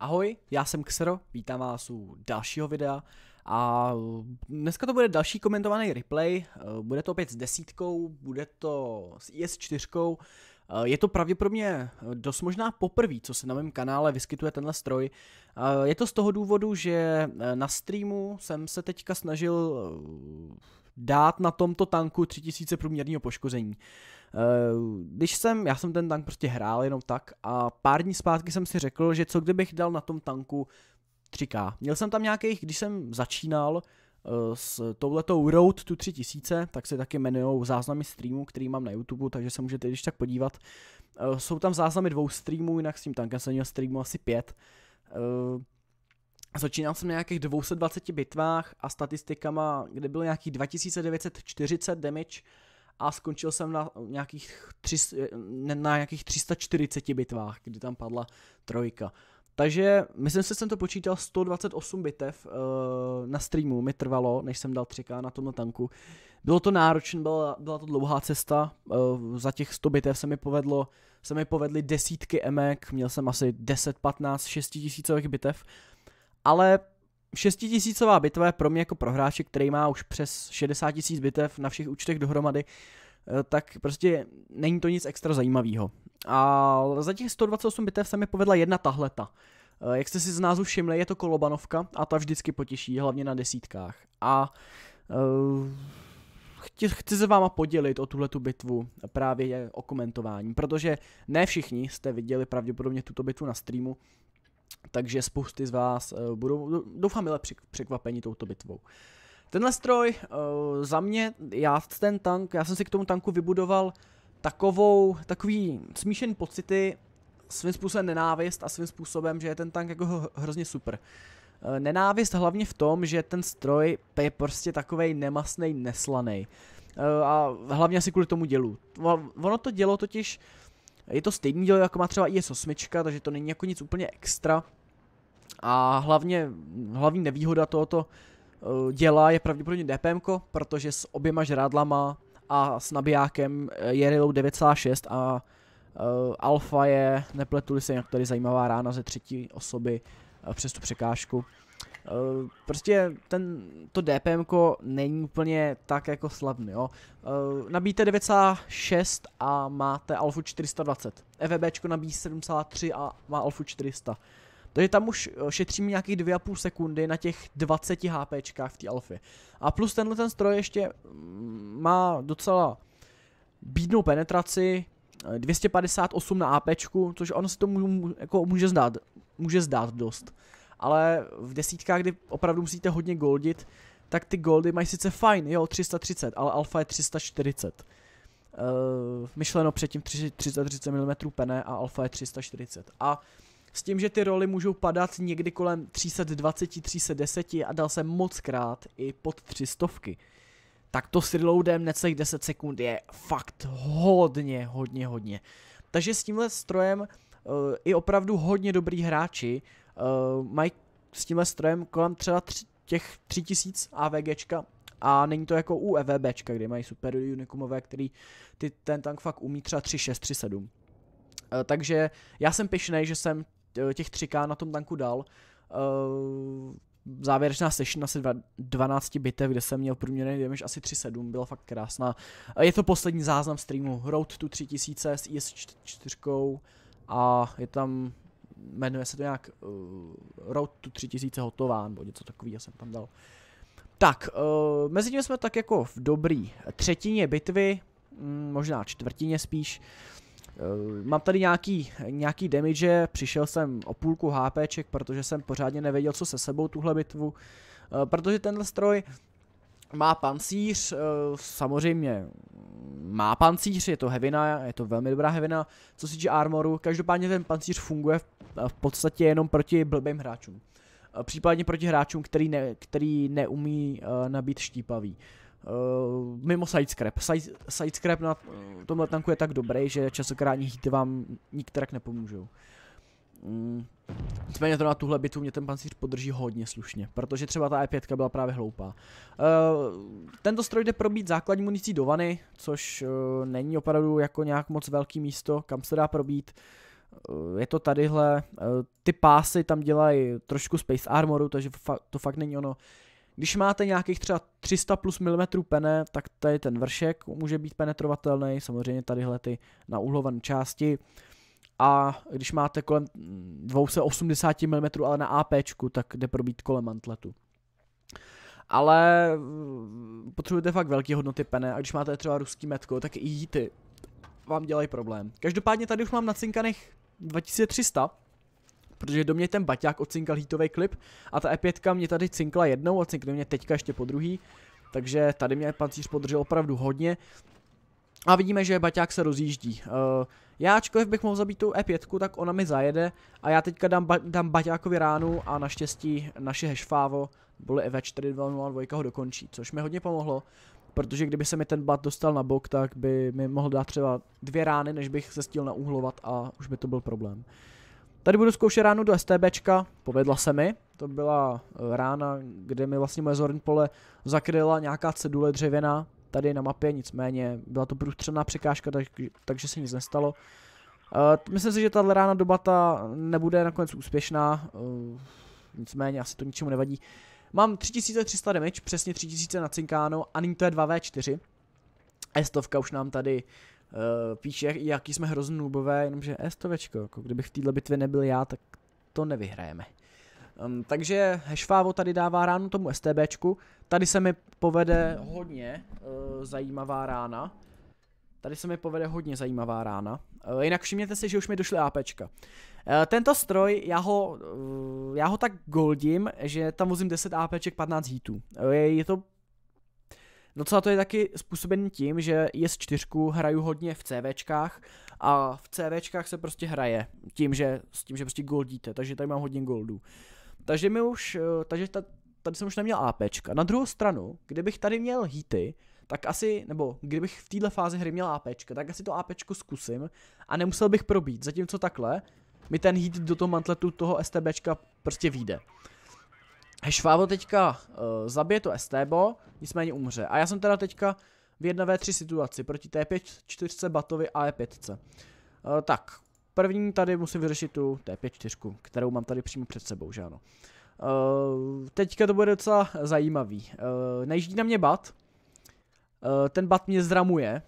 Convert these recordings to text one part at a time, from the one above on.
Ahoj, já jsem Xero, vítám vás u dalšího videa a uh, dneska to bude další komentovaný replay, uh, bude to opět s desítkou, bude to s IS4, uh, je to pravděpodobně dost možná poprvé, co se na mém kanále vyskytuje tenhle stroj. Je to z toho důvodu, že na streamu jsem se teďka snažil dát na tomto tanku 3000 průměrného poškození. Eh, když jsem, já jsem ten tank prostě hrál jenom tak a pár dní zpátky jsem si řekl, že co kdybych dal na tom tanku 3K. Měl jsem tam nějakých, když jsem začínal eh, s touhletou Road to 3000, tak se taky jmenují záznamy streamů, který mám na YouTube, takže se můžete když tak podívat. Eh, jsou tam záznamy dvou streamů, jinak s tím tankem jsem měl streamu asi pět. Začínal jsem na nějakých 220 bitvách a statistikama, kde bylo nějakých 2940 damage a skončil jsem na nějakých, 300 na nějakých 340 bitvách, kdy tam padla trojka. Takže myslím si, že jsem to počítal 128 bitev uh, na streamu, mi trvalo, než jsem dal 3K na tomhle tanku. Bylo to náročné, byla, byla to dlouhá cesta, uh, za těch 100 bitev se mi povedlo, se mi povedly desítky emek, měl jsem asi 10, 15, 6 tisícových bitev ale šestitisícová bitva je pro mě jako pro hráče, který má už přes 60 tisíc bitev na všech účtech dohromady, eh, tak prostě není to nic extra zajímavého. A za těch 128 bitev se mi povedla jedna tahleta. Eh, jak jste si z názvu všimli, je to kolobanovka a ta vždycky potěší, hlavně na desítkách. A uh, eh, chci, chci se váma podělit o tuhle bitvu právě o komentování, protože ne všichni jste viděli pravděpodobně tuto bitvu na streamu, takže spousty z vás eh, budou, doufám, ale překvapení touto bitvou. Tenhle stroj, eh, za mě, já ten tank, já jsem si k tomu tanku vybudoval takovou, takový smíšený pocity, svým způsobem nenávist a svým způsobem, že je ten tank jako hrozně super. Eh, nenávist hlavně v tom, že ten stroj je prostě takovej nemasnej, neslanej. A hlavně asi kvůli tomu dělu. Ono to dělo totiž je to stejný díl, jako má třeba IS 8, takže to není jako nic úplně extra. A hlavně, hlavní nevýhoda tohoto eh, děla je pravděpodobně DPM, protože s oběma žrádlama a s nabijákem eh, je reload 9,6 a uh, eh, alfa je, nepletuli se nějak tady zajímavá rána ze třetí osoby uh, přes tu překážku. Eh, prostě ten, to DPM není úplně tak jako slavný, jo. Eh, nabíte 9,6 a máte alfu 420. EVBčko nabíjí 7,3 a má alfu 400. Takže tam už eh, šetříme nějakých 2,5 sekundy na těch 20 HP v té alfě. A plus tenhle ten stroj ještě mm, má docela bídnou penetraci, 258 na AP, což ono se to může, jako může zdát, může zdát dost ale v desítkách, kdy opravdu musíte hodně goldit, tak ty goldy mají sice fajn, jo, 330, ale alfa je 340. Uh, eh, myšleno předtím 330 mm pene a alfa je 340. A s tím, že ty roly můžou padat někdy kolem 320, 310 a dal jsem moc krát i pod 300. Tak to s reloadem necelých 10 sekund je fakt hodně, hodně, hodně. Takže s tímhle strojem uh, i opravdu hodně dobrý hráči uh, mají s tímhle strojem kolem třeba tři, těch 3000 AVGčka a není to jako u EVBčka, kde mají super unikumové, který ty, ten tank fakt umí třeba 3637. Uh, eh, takže já jsem pišnej, že jsem eh, těch 3K na tom tanku dal. Uh, závěrečná session asi 12 bitev, kde jsem měl průměrný damage asi 3.7, byla fakt krásná. Je to poslední záznam streamu, Road to 3000 s IS4 a je tam jmenuje se to nějak uh, Road to 3000 hotová, nebo něco takového jsem tam dal. Tak, uh, mezi tím jsme tak jako v dobrý třetině bitvy, mm, možná čtvrtině spíš. Uh, mám tady nějaký, nějaký damage, přišel jsem o půlku HPček, protože jsem pořádně nevěděl, co se sebou tuhle bitvu. Uh, protože tenhle stroj má pancíř, eh, samozřejmě má pancíř, je to hevina, je to velmi dobrá hevina, co se týče armoru, každopádně ten pancíř funguje v eh, podstatě jenom proti blbým hráčům. Eh, případně proti hráčům, který, ne, který neumí nabít štípavý. mimo sidescrap. sidescrap na tomhle tanku je tak dobrý, že časokrát hity vám nikterak nepomůžou. Mm. Nicméně to na tuhle bitvu mě ten pancíř podrží hodně slušně, protože třeba ta E5 byla právě hloupá. Uh, tento stroj jde probít základní municí do vany, což uh, není opravdu jako nějak moc velký místo, kam se dá probít. Uh, je to tadyhle, ty pásy tam dělají trošku space armoru, takže fa to fakt není ono. Když máte nějakých třeba 300 plus mm pene, tak tady ten vršek může být penetrovatelný, samozřejmě tadyhle ty na uhlované části. Uh, a když máte kolem 280 mm, ale na AP, tak jde probít kolem mantletu. Ale mm, potřebujete fakt velké hodnoty pene a když máte třeba ruský metko, tak i jíty vám dělají problém. Každopádně tady už mám cinkanech 2300, protože do mě ten baťák odcinkal hitový klip a ta E5 mě tady cinkla jednou a cinkne mě teďka ještě po druhý, takže tady mě pancíř podržel opravdu hodně. A vidíme, že baťák se rozjíždí. Uh, já ačkoliv bych mohl zabít tu E5, tak ona mi zajede a já teďka dám, ba dám Baťákovi ránu a naštěstí naše hešfávo, byly EV4202 ho dokončí, což mi hodně pomohlo, protože kdyby se mi ten bat dostal na bok, tak by mi mohl dát třeba dvě rány, než bych se stíl naúhlovat a už by to byl problém. Tady budu zkoušet ránu do STBčka, povedla se mi, to byla eh, rána, kde mi vlastně moje zorn pole zakryla nějaká cedule dřevěná, tady na mapě, nicméně byla to průstřelná překážka, tak, takže se nic nestalo. Uh, myslím si, že tahle rána dobata nebude nakonec úspěšná, uh, nicméně asi to ničemu nevadí. Mám 3300 damage, přesně 3000 na cinkáno a nyní to je 2v4. Estovka už nám tady uh, píše, jaký jsme hrozně nubové, jenomže Estovečko, jako kdybych v této bitvě nebyl já, tak to nevyhrajeme. Um, takže Hešvávo tady dává ránu tomu STBčku. Tady se mi povede hodně uh, zajímavá rána. Tady se mi povede hodně zajímavá rána. Uh, jinak všimněte si, že už mi došly APčka. Uh, eh, tento stroj, já ho, uh, já ho tak goldím, že tam vozím 10 APček, 15 hitů. Uh, je, je to co to je taky způsoben tím, že IS4 hraju hodně v CVčkách a v CVčkách se prostě hraje tím, že, s tím, že prostě goldíte, takže tady mám hodně goldů. Uh, takže mi už, eh, takže ta, tady jsem už neměl APčka. Na druhou stranu, kdybych tady měl hity, tak asi, nebo kdybych v této fázi hry měl APčka, tak asi to APčko zkusím a nemusel bych probít, zatímco takhle mi ten hit do toho mantletu toho STBčka prostě vyjde. Hešvávo teďka uh, zabije to STBo, nicméně umře. A já jsem teda teďka v 1v3 situaci proti T5, 4 Batovi a E5. Uh, eh, tak, První tady musím vyřešit tu T54, kterou mám tady přímo před sebou, že ano. Uh, teďka to bude docela zajímavý. Uh, eh, najíždí na mě bat. Uh, ten bat mě zramuje.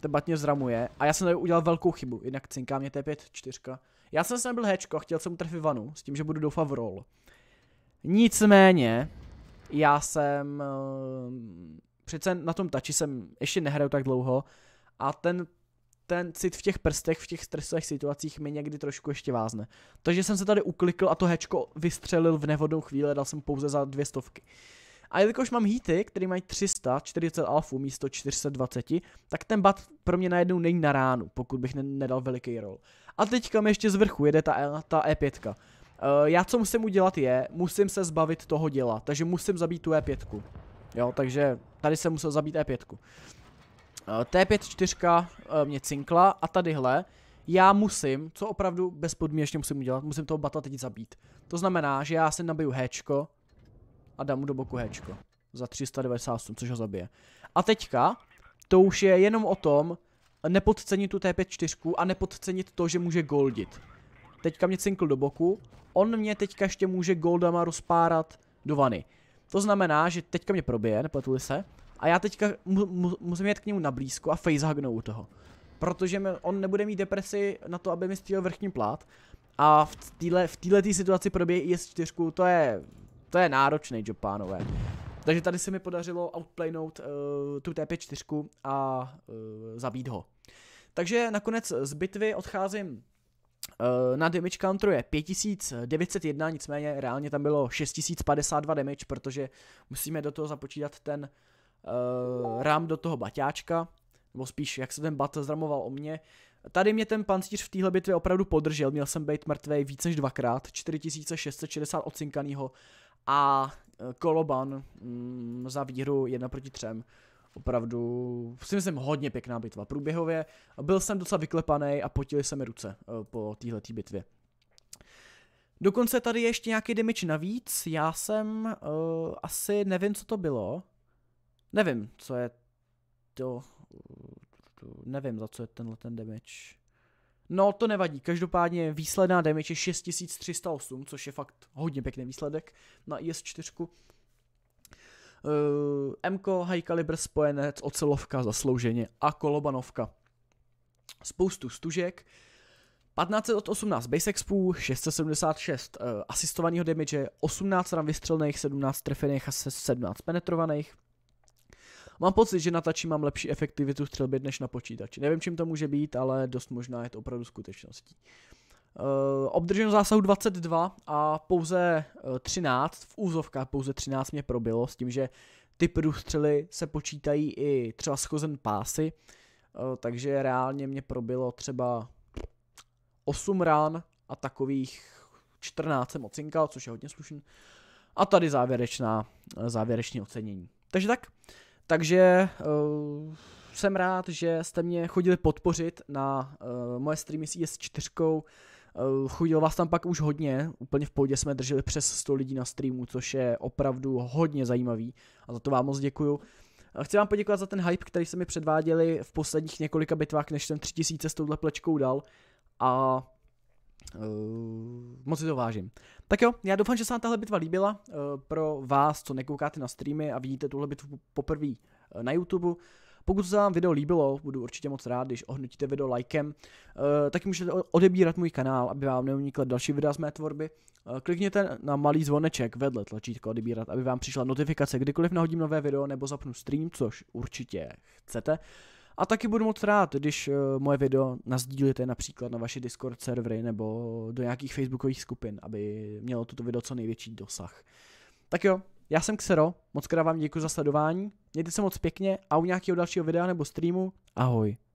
Ten bat mě zramuje. A já jsem tady udělal velkou chybu. Jinak cinká mě t 4 Já jsem se byl hečko, chtěl jsem trefit vanu s tím, že budu doufat v roll. Nicméně, já jsem... Uh, přece na tom tači jsem ještě nehrál tak dlouho. A ten ten cit v těch prstech, v těch stresových situacích mi někdy trošku ještě vázne. Takže jsem se tady uklikl a to hečko vystřelil v nevhodnou chvíli dal jsem pouze za dvě stovky. A jelikož mám hity, který mají 340 alfů místo 420, tak ten bat pro mě najednou není na ránu, pokud bych ne- nedal veliký roll. A teďka mi ještě z vrchu jede ta, e, ta E5. Uh, eh, já co musím udělat je, musím se zbavit toho děla, takže musím zabít tu E5. Jo, takže tady jsem musel zabít E5. Eh, t 4 eh, mě cinkla a tadyhle já musím, co opravdu bezpodmínečně musím udělat, musím toho batla teď zabít. To znamená, že já se nabiju Hčko a dám mu do boku Hčko za 398, což ho zabije. A teďka to už je jenom o tom nepodcenit tu t 4 a nepodcenit to, že může goldit. Teďka mě cinkl do boku, on mě teďka ještě může goldama rozpárat do vany. To znamená, že teďka mě probije, nepletuli se, a já teďka mu, mu, musím jít k němu nablízko a facehugnout toho. Protože on nebude mít depresi na to, aby mi střílel vrchní plát. A v této v tý situaci proběh IS-4, to je, to je náročný job, pánové. Takže tady se mi podařilo outplaynout uh, tu TP4 a uh, zabít ho. Takže nakonec z bitvy odcházím Uh, na damage counteru je 5901, nicméně reálně tam bylo 6052 damage, protože musíme do toho započítat ten uh, rám do toho baťáčka, nebo spíš jak se ten bat zramoval o mě. Tady mě ten pancíř v téhle bitvě opravdu podržel, měl jsem být mrtvej víc než dvakrát, 4660 ocinkanýho a eh, Koloban mm, za výhru jedna proti třem. Opravdu si myslím hodně pěkná bitva průběhově. Byl jsem docela vyklepaný a potili se mi ruce eh, po téhle bitvě. Dokonce tady je ještě nějaký damage navíc. Já jsem uh, asi nevím, co to bylo. Nevím, co je to... Nevím, za co je tenhle ten damage. No, to nevadí. Každopádně výsledná damage je 6308, což je fakt hodně pěkný výsledek na IS-4. Uh, eh, MK, High Caliber spojenec, ocelovka zaslouženě a kolobanovka. Spoustu stužek, 1518 base expů, 676 uh, asistovaného damage, 18 ram vystřelných, 17 trefených a 17 penetrovaných. Mám pocit, že na tači mám lepší efektivitu střelby než na počítači. Nevím, čím to může být, ale dost možná je to opravdu skutečností. Eh, obdrženo zásahu 22 a pouze 13, eh, v úzovkách pouze 13 mě probilo s tím, že ty průstřely se počítají i třeba schozen pásy, eh, takže reálně mě probilo třeba 8 rán a takových 14 jsem ocinkal, což je hodně slušný. A tady závěrečná, závěrečné ocenění. Takže tak, takže uh, jsem rád, že jste mě chodili podpořit na uh, moje streamy s IS4. Uh, eh, chodil vás tam pak už hodně, úplně v pohodě jsme drželi přes 100 lidí na streamu, což je opravdu hodně zajímavý a za to vám moc děkuju. Chci vám poděkovat za ten hype, který se mi předváděli v posledních několika bitvách, než jsem 3000 s touhle plečkou dal a uh, moc si to vážím. Tak jo, já doufám, že se vám tahle bitva líbila. Eh, pro vás, co nekoukáte na streamy a vidíte tuhle bitvu poprvé eh, na YouTube, pokud se vám video líbilo, budu určitě moc rád, když ohnutíte video lajkem, eh, taky můžete odebírat můj kanál, aby vám neunikly další videa z mé tvorby. Klikněte na malý zvoneček vedle tlačítko odebírat, aby vám přišla notifikace, kdykoliv nahodím nové video nebo zapnu stream, což určitě chcete. A taky budu moc rád, když eh, moje video nazdílíte například na vaše Discord servery nebo do nějakých facebookových skupin, aby mělo toto video co největší dosah. Tak jo, já jsem Xero, moc krát vám děkuji za sledování, mějte se moc pěkně a u nějakého dalšího videa nebo streamu, ahoj.